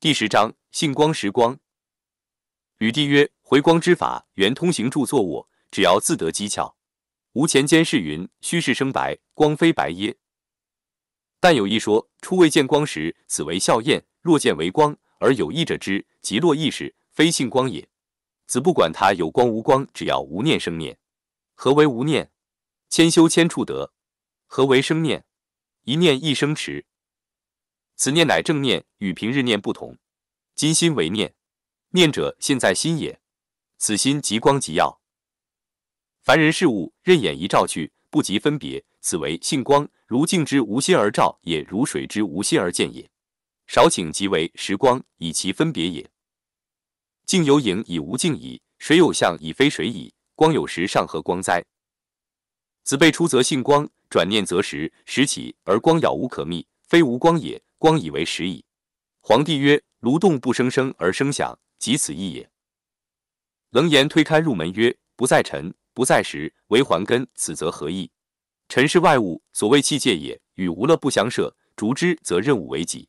第十章性光时光，吕帝曰：回光之法，原通行著作，物，只要自得机巧。”无前间视云，虚是生白光，非白耶。但有一说，初未见光时，此为笑靥；若见为光，而有意者之，即落意识，非性光也。子不管他有光无光，只要无念生念。何为无念？千修千处得。何为生念？一念一生持。此念乃正念，与平日念不同。今心为念，念者现在心也。此心即光即耀。凡人事物任眼一照去，不及分别，此为性光，如镜之无心而照也，如水之无心而见也。少顷即为时光，以其分别也。镜有影以无镜矣，水有象以非水矣，光有时尚何光哉？子辈出则性光，转念则时时起而光杳无可觅，非无光也。光以为实矣。皇帝曰：炉动不生声而生响，即此意也。楞严推开入门曰：不在尘，不在时，为还根。此则何意？尘是外物，所谓气界也，与无乐不相涉，逐之则任务为己。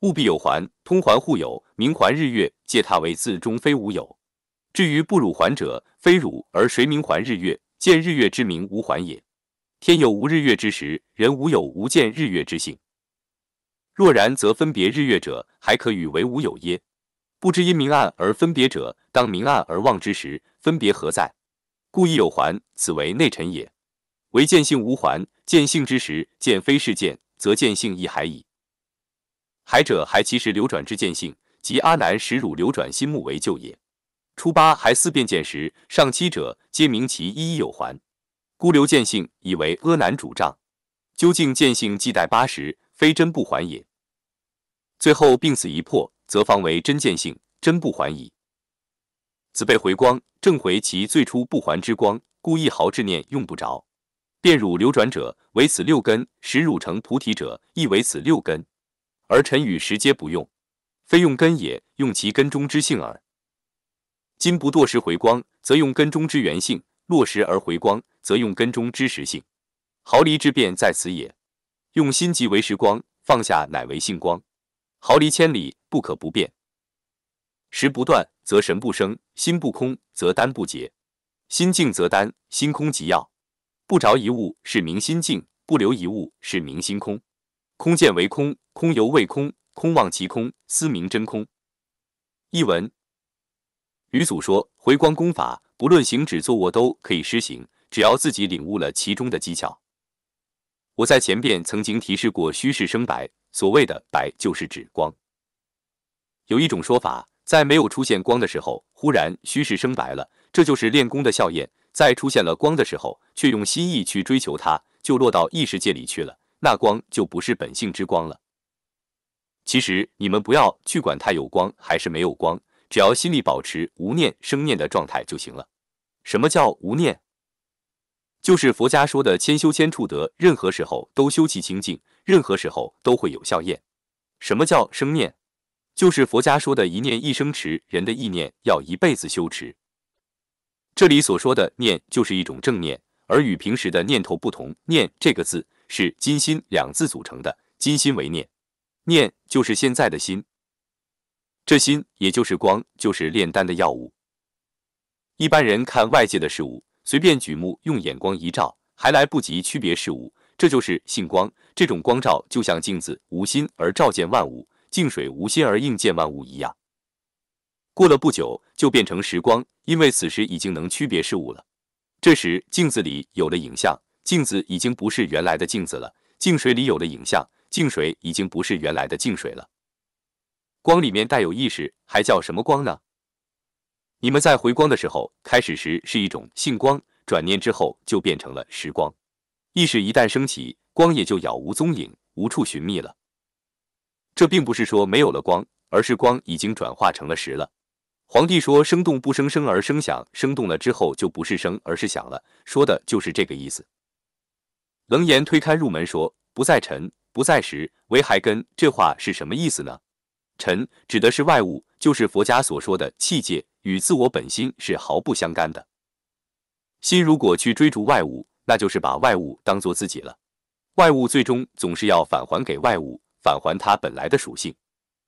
物必有还，通还互有，名还日月，借他为字，终非无有。至于不汝还者，非汝而谁名还日月？见日月之名无还也。天有无日月之时，人无有无见日月之性。若然，则分别日月者，还可与为吾有耶？不知因明暗而分别者，当明暗而望之时，分别何在？故亦有还，此为内尘也。唯见性无还，见性之时，见非是见，则见性亦还矣。还者还其实流转之见性，即阿难识汝流转心目为旧也。初八还四遍见时，上七者皆明其一一有还，孤留见性，以为阿难主张。究竟见性，既待八十。非真不还也。最后病死一破，则方为真见性，真不还矣。此被回光，正回其最初不还之光，故一毫之念用不着。便汝流转者，唯此六根；使汝成菩提者，亦唯此六根。而臣与时皆不用，非用根也，用其根中之性耳。今不堕时回光，则用根中之原性；落时而回光，则用根中之实性。毫厘之变在此也。用心即为时光，放下乃为性光。毫厘千里，不可不变。时不断，则神不生；心不空，则丹不结。心静则丹，心空即药。不着一物是明心静，不留一物是明心空。空见为空，空游未空，空望即空，思明真空。译文：吕祖说，回光功法不论行、止、坐、卧都可以施行，只要自己领悟了其中的技巧。我在前边曾经提示过，虚实生白，所谓的白就是指光。有一种说法，在没有出现光的时候，忽然虚实生白了，这就是练功的效验；在出现了光的时候，却用心意去追求它，就落到异世界里去了，那光就不是本性之光了。其实你们不要去管它有光还是没有光，只要心里保持无念生念的状态就行了。什么叫无念？就是佛家说的千修千处得，任何时候都修其清净，任何时候都会有效验。什么叫生念？就是佛家说的一念一生持，人的意念要一辈子修持。这里所说的念，就是一种正念，而与平时的念头不同。念这个字是“金心”两字组成的，“金心”为念，念就是现在的心。这心也就是光，就是炼丹的药物。一般人看外界的事物。随便举目，用眼光一照，还来不及区别事物，这就是性光。这种光照就像镜子无心而照见万物，静水无心而映见万物一样。过了不久，就变成时光，因为此时已经能区别事物了。这时，镜子里有了影像，镜子已经不是原来的镜子了；镜水里有了影像，镜水已经不是原来的镜水了。光里面带有意识，还叫什么光呢？你们在回光的时候，开始时是一种性光，转念之后就变成了时光。意识一旦升起，光也就杳无踪影，无处寻觅了。这并不是说没有了光，而是光已经转化成了时了。皇帝说：“生动不生生而声响，生动了之后就不是声，而是响了。”说的就是这个意思。冷言推开入门说：“不在尘，不在时，唯还根。”这话是什么意思呢？尘指的是外物，就是佛家所说的气界。与自我本心是毫不相干的。心如果去追逐外物，那就是把外物当做自己了。外物最终总是要返还给外物，返还它本来的属性。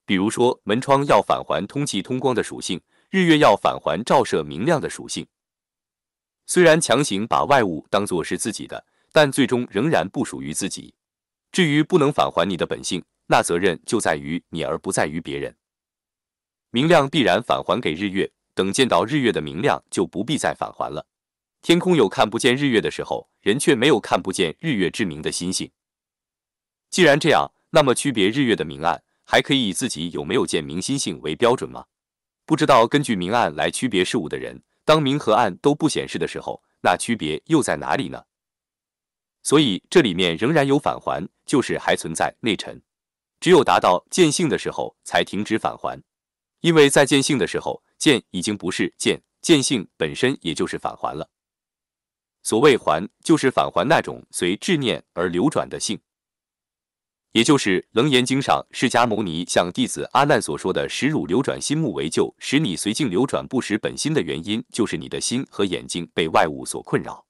比如说，门窗要返还通气通光的属性，日月要返还照射明亮的属性。虽然强行把外物当做是自己的，但最终仍然不属于自己。至于不能返还你的本性，那责任就在于你，而不在于别人。明亮必然返还给日月。等见到日月的明亮，就不必再返还了。天空有看不见日月的时候，人却没有看不见日月之明的心性。既然这样，那么区别日月的明暗，还可以以自己有没有见明心性为标准吗？不知道根据明暗来区别事物的人，当明和暗都不显示的时候，那区别又在哪里呢？所以这里面仍然有返还，就是还存在内尘。只有达到见性的时候，才停止返还，因为在见性的时候。见已经不是见，见性本身也就是返还了。所谓还，就是返还那种随智念而流转的性，也就是《楞严经》上释迦牟尼向弟子阿难所说的“使汝流转心目为旧，使你随境流转不识本心”的原因，就是你的心和眼睛被外物所困扰。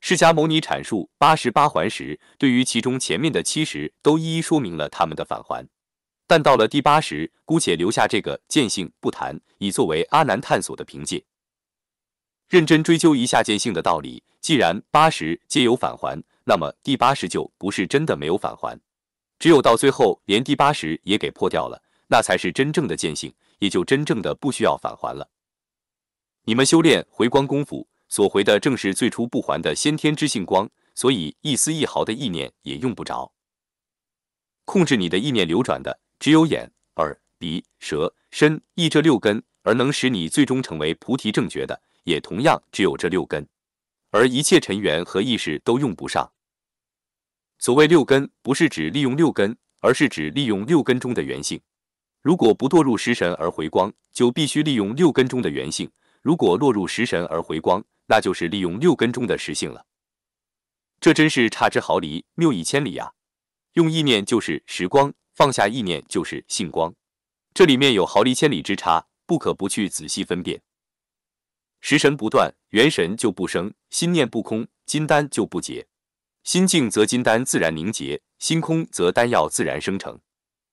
释迦牟尼阐述八十八环时，对于其中前面的七十，都一一说明了他们的返还。但到了第八十，姑且留下这个见性不谈，以作为阿难探索的凭借。认真追究一下见性的道理，既然八十皆有返还，那么第八十就不是真的没有返还。只有到最后连第八十也给破掉了，那才是真正的见性，也就真正的不需要返还了。你们修炼回光功夫，所回的正是最初不还的先天之性光，所以一丝一毫的意念也用不着控制你的意念流转的。只有眼、耳、鼻、舌、身、意这六根，而能使你最终成为菩提正觉的，也同样只有这六根，而一切尘缘和意识都用不上。所谓六根，不是指利用六根，而是指利用六根中的原性。如果不堕入食神而回光，就必须利用六根中的原性；如果落入食神而回光，那就是利用六根中的食性了。这真是差之毫厘，谬以千里呀！用意念就是时光。放下意念就是性光，这里面有毫厘千里之差，不可不去仔细分辨。食神不断，元神就不生；心念不空，金丹就不结。心静则金丹自然凝结，心空则丹药自然生成。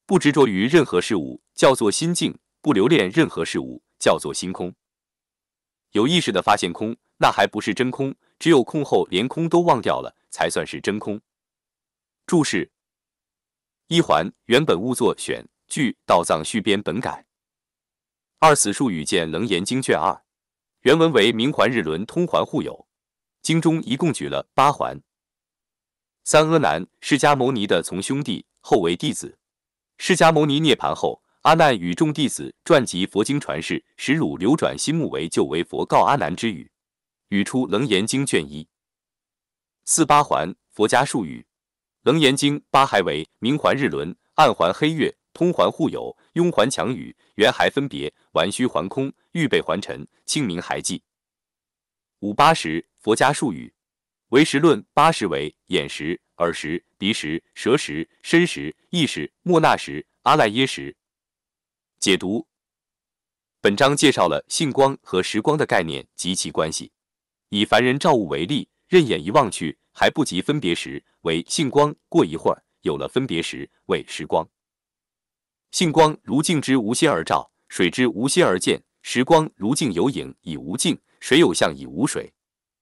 不执着于任何事物，叫做心静；不留恋任何事物，叫做心空。有意识的发现空，那还不是真空；只有空后连空都忘掉了，才算是真空。注释。一环原本误作选据《道藏续编》本改。二此术语见《楞严经》卷二，原文为“明环日轮，通环互有”。经中一共举了八环。三阿难，释迦牟尼的从兄弟，后为弟子。释迦牟尼涅盘后，阿难与众弟子传集佛经，传世使汝流转心目为旧为佛告阿难之语，语出《楞严经》卷一。四八环，佛家术语。楞严经八还为明环日轮，暗环黑月，通环互有，拥环强雨，圆还分别，完虚还空，预备还尘，清明还寂。五八十佛家术语，唯识论八十为眼识、耳识、鼻识、舌识、身识、意识、莫那识、阿赖耶识。解读：本章介绍了性光和时光的概念及其关系，以凡人照物为例。任眼一望去，还不及分别时为性光；过一会儿有了分别时为时光。性光如镜之无心而照，水之无心而见；时光如镜有影以无镜，水有相以无水。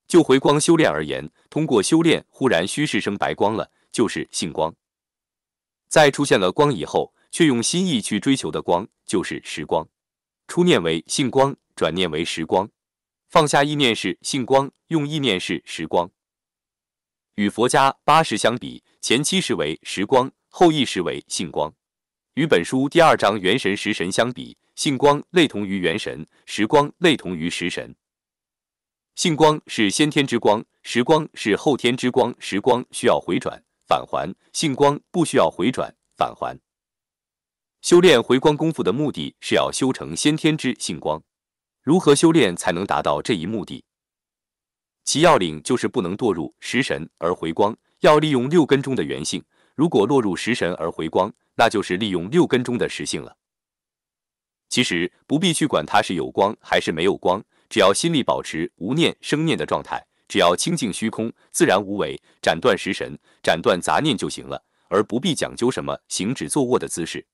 就回光修炼而言，通过修炼忽然虚实生白光了，就是性光。在出现了光以后，却用心意去追求的光，就是时光。初念为性光，转念为时光。放下意念是性光，用意念是时光。与佛家八识相比，前七识为时光，后一识为性光。与本书第二章元神识神相比，性光类同于元神，时光类同于识神。性光是先天之光，时光是后天之光。时光需要回转返还，性光不需要回转返还。修炼回光功夫的目的是要修成先天之性光。如何修炼才能达到这一目的？其要领就是不能堕入食神而回光，要利用六根中的元性。如果落入食神而回光，那就是利用六根中的食性了。其实不必去管它是有光还是没有光，只要心力保持无念生念的状态，只要清净虚空，自然无为，斩断食神，斩断杂念就行了，而不必讲究什么行止坐卧的姿势。